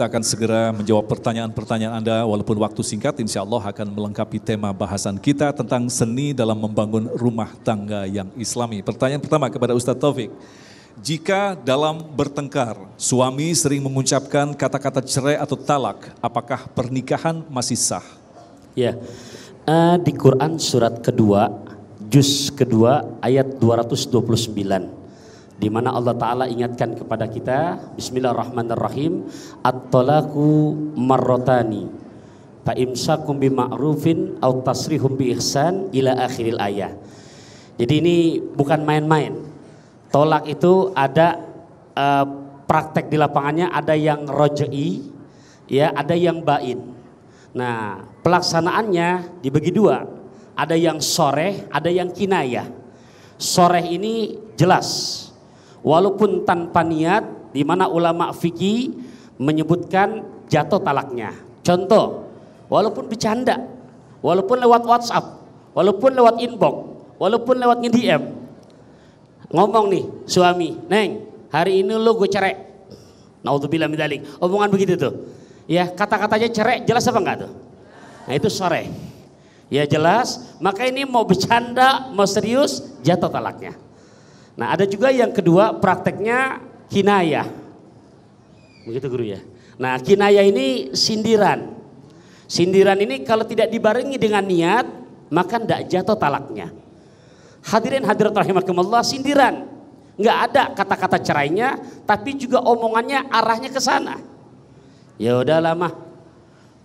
kita akan segera menjawab pertanyaan-pertanyaan Anda walaupun waktu singkat insya Allah akan melengkapi tema bahasan kita tentang seni dalam membangun rumah tangga yang islami. Pertanyaan pertama kepada Ustadz Taufik. Jika dalam bertengkar, suami sering mengucapkan kata-kata cerai atau talak, apakah pernikahan masih sah? Ya, uh, di Quran surat kedua, juz kedua ayat 229 di mana Allah Taala ingatkan kepada kita Bismillahirrahmanirrahim at tolaku marrotani fa bima'rufin ma'rufin au tasrihum bi'ihsan ila akhiril ayah. Jadi ini bukan main-main. Tolak itu ada uh, praktek di lapangannya ada yang roji ya ada yang bain. Nah pelaksanaannya dibagi dua, ada yang soreh, ada yang kinayah. Soreh ini jelas walaupun tanpa niat di mana ulama fikih menyebutkan jatuh talaknya. Contoh, walaupun bercanda, walaupun lewat WhatsApp, walaupun lewat inbox, walaupun lewat dm Ngomong nih suami, "Neng, hari ini lo gue cerai." Naudzubillah min dzalik. Omongan begitu tuh. Ya, kata-katanya cerai jelas apa enggak tuh? Nah, itu sore. Ya jelas, maka ini mau bercanda, mau serius, jatuh talaknya. Nah ada juga yang kedua prakteknya kinayah. Begitu guru ya. Nah kinayah ini sindiran. Sindiran ini kalau tidak dibarengi dengan niat maka tidak jatuh talaknya. Hadirin hadirat rahimakumullah sindiran. Nggak ada kata-kata cerainya tapi juga omongannya arahnya ke sana. Ya udahlah mah.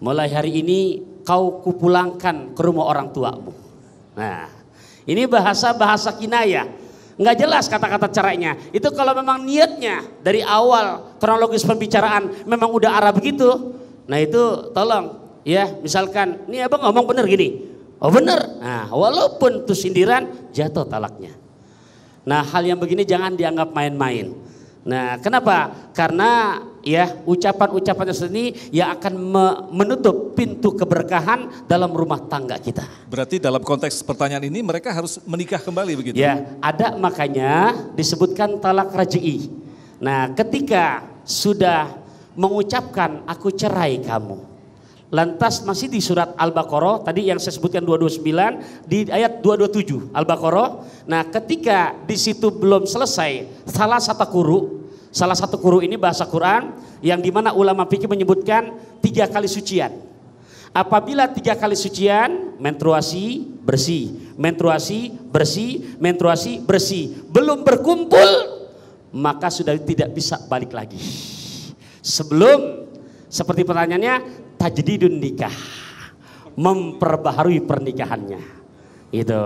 Mulai hari ini kau kupulangkan ke rumah orang tuamu. Nah, ini bahasa-bahasa kinayah Nggak jelas kata-kata caranya Itu kalau memang niatnya dari awal kronologis pembicaraan memang udah arah begitu. Nah itu tolong ya misalkan ini abang ngomong bener gini. Oh bener. Nah walaupun itu sindiran jatuh talaknya. Nah hal yang begini jangan dianggap main-main. Nah kenapa? Karena ya ucapan-ucapan seni yang akan menutup pintu keberkahan dalam rumah tangga kita. Berarti dalam konteks pertanyaan ini mereka harus menikah kembali begitu? Ya, ada makanya disebutkan talak raji'i. Nah, ketika sudah mengucapkan aku cerai kamu. Lantas masih di surat Al-Baqarah tadi yang saya sebutkan 229 di ayat 227 Al-Baqarah. Nah, ketika di situ belum selesai salah satu kuru Salah satu guru ini bahasa Quran yang dimana ulama fikih menyebutkan tiga kali sucian. Apabila tiga kali sucian, menstruasi bersih, menstruasi bersih, menstruasi bersih, belum berkumpul maka sudah tidak bisa balik lagi. Sebelum seperti pertanyaannya tajdidun nikah, memperbaharui pernikahannya. Itu,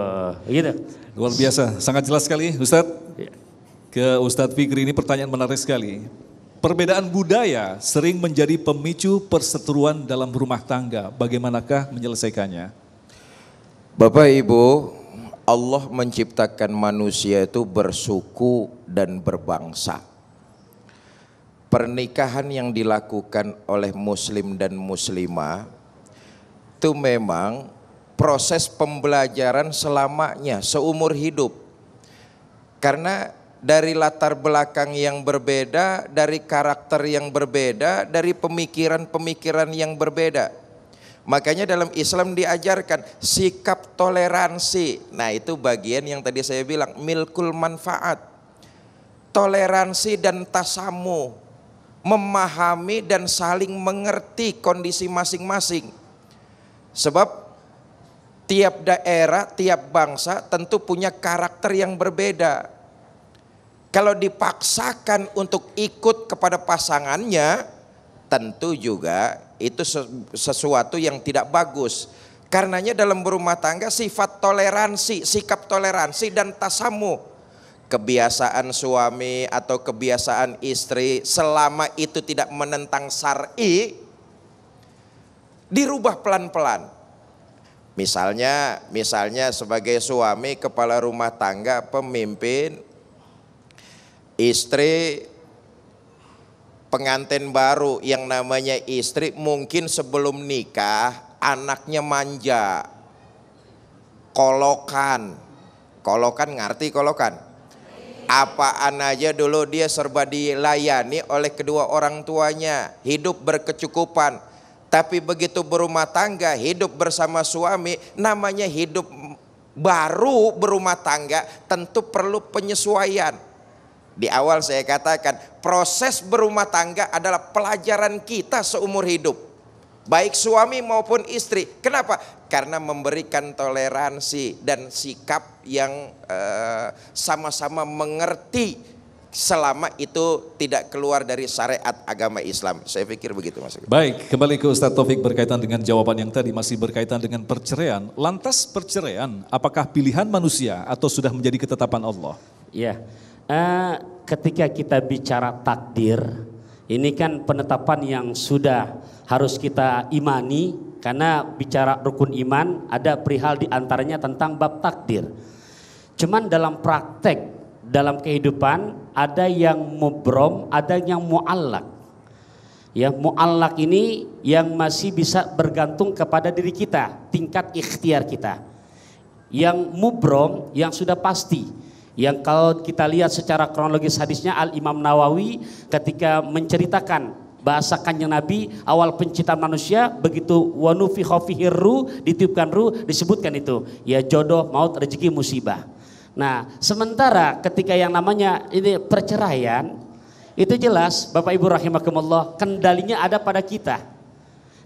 gitu. Luar biasa, sangat jelas sekali, Ustadz. Ke Ustadz Fikri ini pertanyaan menarik sekali. Perbedaan budaya sering menjadi pemicu perseteruan dalam rumah tangga. Bagaimanakah menyelesaikannya? Bapak Ibu, Allah menciptakan manusia itu bersuku dan berbangsa. Pernikahan yang dilakukan oleh muslim dan muslimah itu memang proses pembelajaran selamanya, seumur hidup. Karena dari latar belakang yang berbeda, dari karakter yang berbeda, dari pemikiran-pemikiran yang berbeda. Makanya dalam Islam diajarkan sikap toleransi. Nah, itu bagian yang tadi saya bilang milkul manfaat. Toleransi dan tasamu, memahami dan saling mengerti kondisi masing-masing. Sebab tiap daerah, tiap bangsa tentu punya karakter yang berbeda. Kalau dipaksakan untuk ikut kepada pasangannya, tentu juga itu sesuatu yang tidak bagus. Karenanya dalam berumah tangga sifat toleransi, sikap toleransi dan tasamu. Kebiasaan suami atau kebiasaan istri selama itu tidak menentang syari dirubah pelan-pelan. Misalnya, misalnya sebagai suami kepala rumah tangga pemimpin istri pengantin baru yang namanya istri mungkin sebelum nikah anaknya manja, kolokan, kolokan ngerti kolokan? Apaan aja dulu dia serba dilayani oleh kedua orang tuanya, hidup berkecukupan. Tapi begitu berumah tangga, hidup bersama suami, namanya hidup baru berumah tangga tentu perlu penyesuaian di awal saya katakan proses berumah tangga adalah pelajaran kita seumur hidup. Baik suami maupun istri. Kenapa? Karena memberikan toleransi dan sikap yang eh, sama-sama eh, mengerti selama itu tidak keluar dari syariat agama Islam. Saya pikir begitu Mas. Baik, kembali ke Ustadz Taufik berkaitan dengan jawaban yang tadi masih berkaitan dengan perceraian. Lantas perceraian apakah pilihan manusia atau sudah menjadi ketetapan Allah? Iya. Yeah eh, ketika kita bicara takdir, ini kan penetapan yang sudah harus kita imani karena bicara rukun iman ada perihal diantaranya tentang bab takdir. Cuman dalam praktek dalam kehidupan ada yang mubrom, ada yang muallak. Ya, muallak ini yang masih bisa bergantung kepada diri kita, tingkat ikhtiar kita. Yang mubrom yang sudah pasti yang kalau kita lihat secara kronologis hadisnya Al Imam Nawawi ketika menceritakan bahasa kanjeng Nabi awal penciptaan manusia begitu wanufi khofihir ditiupkan ruh disebutkan itu ya jodoh maut rezeki musibah nah sementara ketika yang namanya ini perceraian itu jelas Bapak Ibu rahimakumullah kendalinya ada pada kita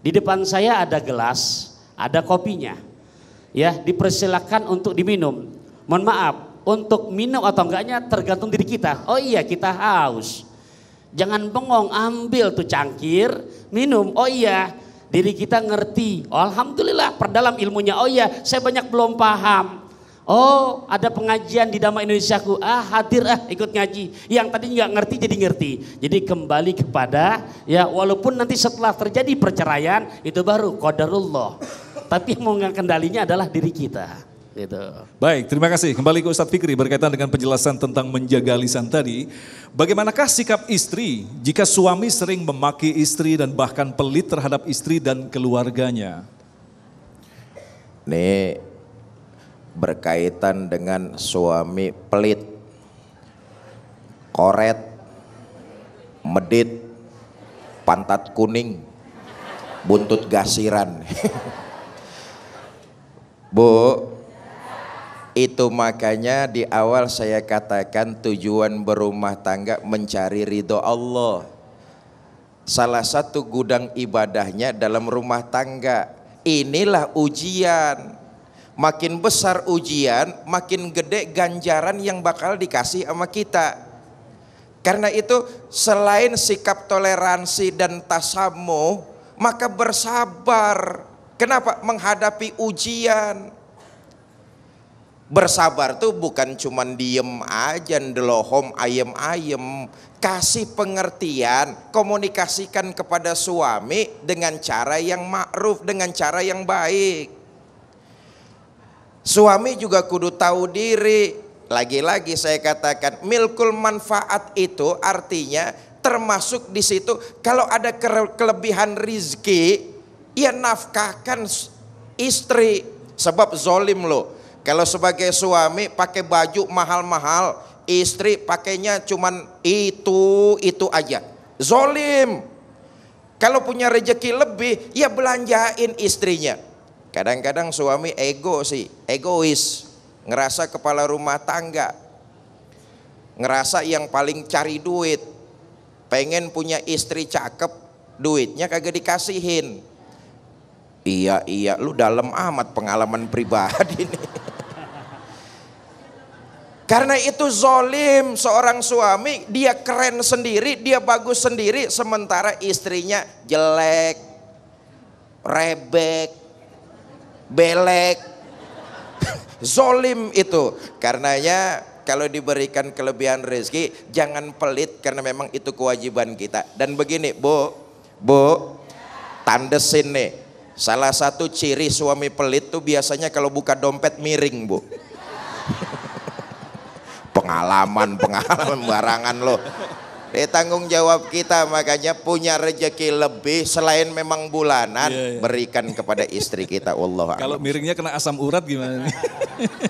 di depan saya ada gelas ada kopinya ya dipersilakan untuk diminum mohon maaf untuk minum atau enggaknya tergantung diri kita. Oh iya kita haus. Jangan bengong, ambil tuh cangkir, minum. Oh iya, diri kita ngerti. Oh, Alhamdulillah, perdalam ilmunya. Oh iya, saya banyak belum paham. Oh, ada pengajian di Dhamma Indonesiaku. Ah, hadir ah ikut ngaji. Yang tadi nggak ngerti jadi ngerti. Jadi kembali kepada ya walaupun nanti setelah terjadi perceraian itu baru kodarullah. Tapi yang kendalinya adalah diri kita gitu. Baik, terima kasih. Kembali ke Ustadz Fikri berkaitan dengan penjelasan tentang menjaga lisan tadi. Bagaimanakah sikap istri jika suami sering memaki istri dan bahkan pelit terhadap istri dan keluarganya? Ini berkaitan dengan suami pelit, koret, medit, pantat kuning, buntut gasiran. Bu, itu makanya di awal saya katakan tujuan berumah tangga mencari ridho Allah. Salah satu gudang ibadahnya dalam rumah tangga. Inilah ujian. Makin besar ujian, makin gede ganjaran yang bakal dikasih sama kita. Karena itu selain sikap toleransi dan tasamu, maka bersabar. Kenapa? Menghadapi ujian Bersabar tuh bukan cuman diem aja, ndelohom ayem-ayem. Kasih pengertian, komunikasikan kepada suami dengan cara yang ma'ruf, dengan cara yang baik. Suami juga kudu tahu diri. Lagi-lagi saya katakan, milkul manfaat itu artinya termasuk di situ kalau ada kelebihan rizki, ya nafkahkan istri. Sebab zolim loh kalau sebagai suami pakai baju mahal-mahal, istri pakainya cuman itu itu aja. Zolim. Kalau punya rejeki lebih, ya belanjain istrinya. Kadang-kadang suami ego sih, egois, ngerasa kepala rumah tangga, ngerasa yang paling cari duit, pengen punya istri cakep, duitnya kagak dikasihin. Iya, iya, lu dalam amat pengalaman pribadi nih. Karena itu zolim seorang suami, dia keren sendiri, dia bagus sendiri, sementara istrinya jelek, rebek, belek, zolim itu. Karenanya kalau diberikan kelebihan rezeki, jangan pelit karena memang itu kewajiban kita. Dan begini, Bu, Bu, tanda nih. Salah satu ciri suami pelit tuh biasanya kalau buka dompet miring, Bu. pengalaman pengalaman barangan lo Eh tanggung jawab kita makanya punya rezeki lebih selain memang bulanan yeah, yeah. berikan kepada istri kita Allah. Kalau miringnya kena asam urat gimana?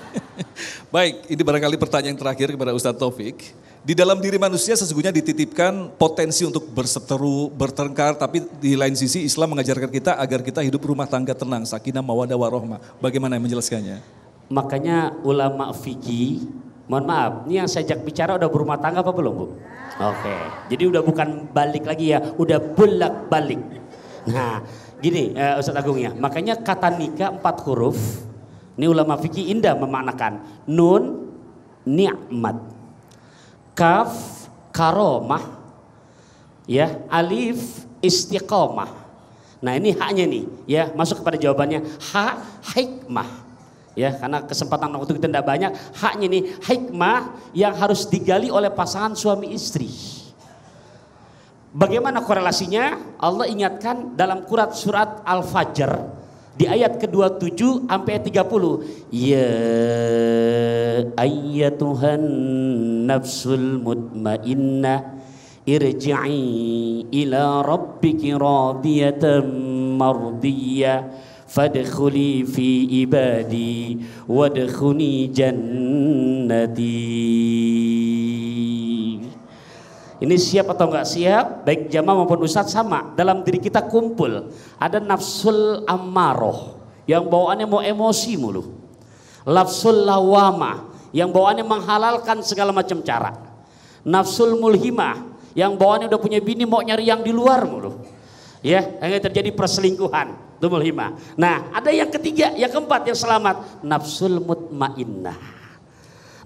Baik, ini barangkali pertanyaan terakhir kepada Ustadz Taufik. Di dalam diri manusia sesungguhnya dititipkan potensi untuk berseteru, bertengkar, tapi di lain sisi Islam mengajarkan kita agar kita hidup rumah tangga tenang, sakinah, mawadah, warohmah. Bagaimana menjelaskannya? Makanya ulama fikih Mohon maaf, ini yang sejak bicara udah berumah tangga apa belum, Bu? Oke. Okay. Jadi udah bukan balik lagi ya, udah bolak balik. Nah, gini uh, eh, Ustaz Agung ya, makanya kata nikah empat huruf. Ini ulama fikih indah memanakan nun nikmat, kaf karomah, ya alif istiqomah. Nah ini haknya nih, ya masuk kepada jawabannya hak hikmah ya karena kesempatan waktu kita tidak banyak haknya ini hikmah yang harus digali oleh pasangan suami istri bagaimana korelasinya Allah ingatkan dalam kurat surat Al-Fajr di ayat ke-27 sampai 30 ya ayyatuhan nafsul mutmainnah irji'i ila rabbiki radiyatan mardiyah fadkhuli fi ibadi wadkhuni jannati ini siap atau enggak siap baik jamaah maupun ustadz sama dalam diri kita kumpul ada nafsul ammaroh yang bawaannya mau emosi mulu nafsul lawama yang bawaannya menghalalkan segala macam cara nafsul mulhimah yang bawaannya udah punya bini mau nyari yang di luar mulu ya hanya terjadi perselingkuhan Dumul hima. Nah, ada yang ketiga, yang keempat, yang selamat. Nafsul mutmainnah.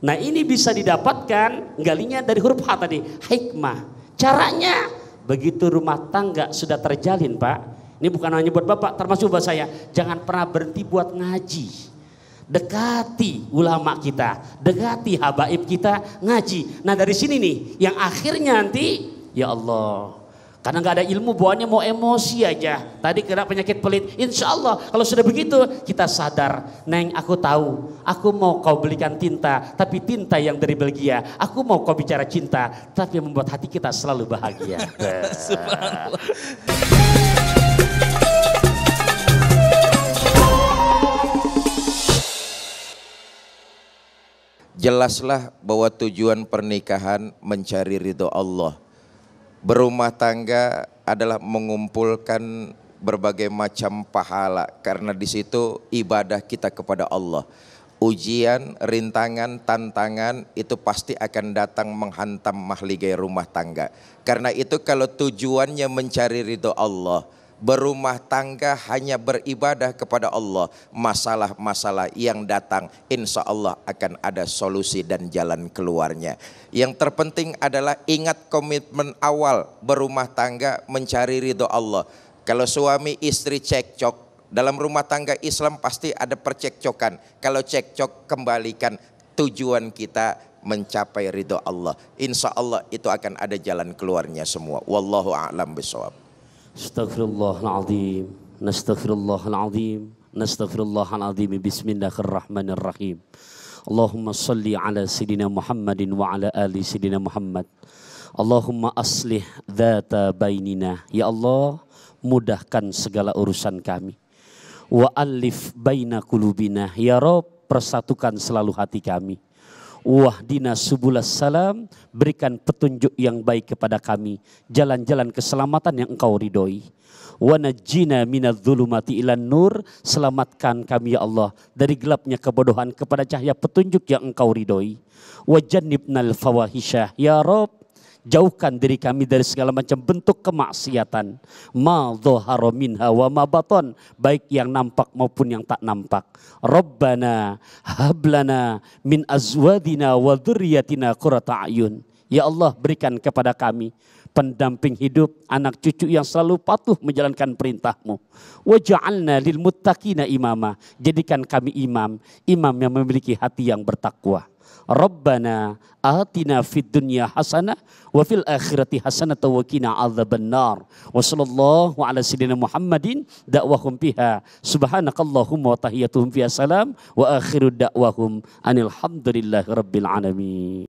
Nah, ini bisa didapatkan galinya dari huruf H tadi. Hikmah. Caranya, begitu rumah tangga sudah terjalin, Pak. Ini bukan hanya buat Bapak, termasuk buat saya. Jangan pernah berhenti buat ngaji dekati ulama kita, dekati habaib kita, ngaji. Nah dari sini nih, yang akhirnya nanti, ya Allah, karena nggak ada ilmu buahnya mau emosi aja. Tadi kena penyakit pelit. Insya Allah kalau sudah begitu kita sadar. Neng aku tahu. Aku mau kau belikan tinta. Tapi tinta yang dari Belgia. Aku mau kau bicara cinta. Tapi membuat hati kita selalu bahagia. Jelaslah bahwa tujuan pernikahan mencari ridho Allah Berumah tangga adalah mengumpulkan berbagai macam pahala karena di situ ibadah kita kepada Allah. Ujian, rintangan, tantangan itu pasti akan datang menghantam mahligai rumah tangga. Karena itu kalau tujuannya mencari ridho Allah, berumah tangga hanya beribadah kepada Allah. Masalah-masalah yang datang insya Allah akan ada solusi dan jalan keluarnya. Yang terpenting adalah ingat komitmen awal berumah tangga mencari ridho Allah. Kalau suami istri cekcok, dalam rumah tangga Islam pasti ada percekcokan. Kalau cekcok kembalikan tujuan kita mencapai ridho Allah. Insya Allah itu akan ada jalan keluarnya semua. Wallahu a'lam bishawab. Astaghfirullahaladzim Nastaghfirullahaladzim Nastaghfirullahaladzim Bismillahirrahmanirrahim Allahumma salli ala Sidina Muhammadin wa ala ali Sidina Muhammad Allahumma aslih data bainina Ya Allah mudahkan segala urusan kami Wa alif baina kulubina Ya Rob persatukan selalu hati kami Wahdina subulas salam, berikan petunjuk yang baik kepada kami, jalan-jalan keselamatan yang engkau ridhoi. Wanajina minadzulumati ilan nur, selamatkan kami ya Allah dari gelapnya kebodohan kepada cahaya petunjuk yang engkau ridhoi. Wajannibnal fawahisyah ya Rob, Jauhkan diri kami dari segala macam bentuk kemaksiatan. Ma dhuhara minha wa ma baton. Baik yang nampak maupun yang tak nampak. Rabbana hablana min azwadina wa dhurriyatina qurrata ayun. Ya Allah berikan kepada kami pendamping hidup anak cucu yang selalu patuh menjalankan perintahmu. Waja'alna lil muttaqina imama. Jadikan kami imam, imam yang memiliki hati yang bertakwa. Rabbana atina fid dunya hasana wa fil akhirati hasana wa qina adzabannar. Wa sallallahu ala sayyidina Muhammadin da'wahum fiha subhanakallahumma wa tahiyyatuhum fiha salam wa akhiru da'wahum anil rabbil alamin.